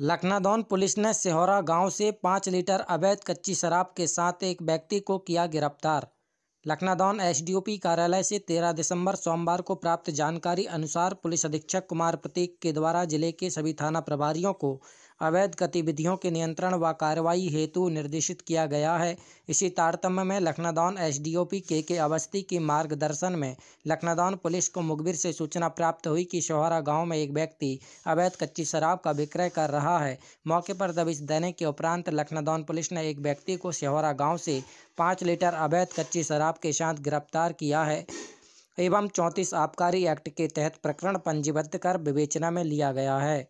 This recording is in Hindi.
लखनादौन पुलिस ने सिहोरा गांव से पाँच लीटर अवैध कच्ची शराब के साथ एक व्यक्ति को किया गिरफ्तार लखनादौन एसडीओपी कार्यालय से 13 दिसंबर सोमवार को प्राप्त जानकारी अनुसार पुलिस अधीक्षक कुमार प्रतीक के द्वारा जिले के सभी थाना प्रभारियों को अवैध गतिविधियों के नियंत्रण व कार्रवाई हेतु निर्देशित किया गया है इसी तारतम्य में लखनादौन एसडीओपी के के अवस्थी के मार्गदर्शन में लखनादौन पुलिस को मुखबिर से सूचना प्राप्त हुई कि शोहरा गांव में एक व्यक्ति अवैध कच्ची शराब का विक्रय कर रहा है मौके पर दबिश देने के उपरांत लखनादौन पुलिस ने एक व्यक्ति को शोहरा गाँव से पाँच लीटर अवैध कच्ची शराब के साथ गिरफ्तार किया है एवं चौंतीस आबकारी एक्ट के तहत प्रकरण पंजीबद्ध कर विवेचना में लिया गया है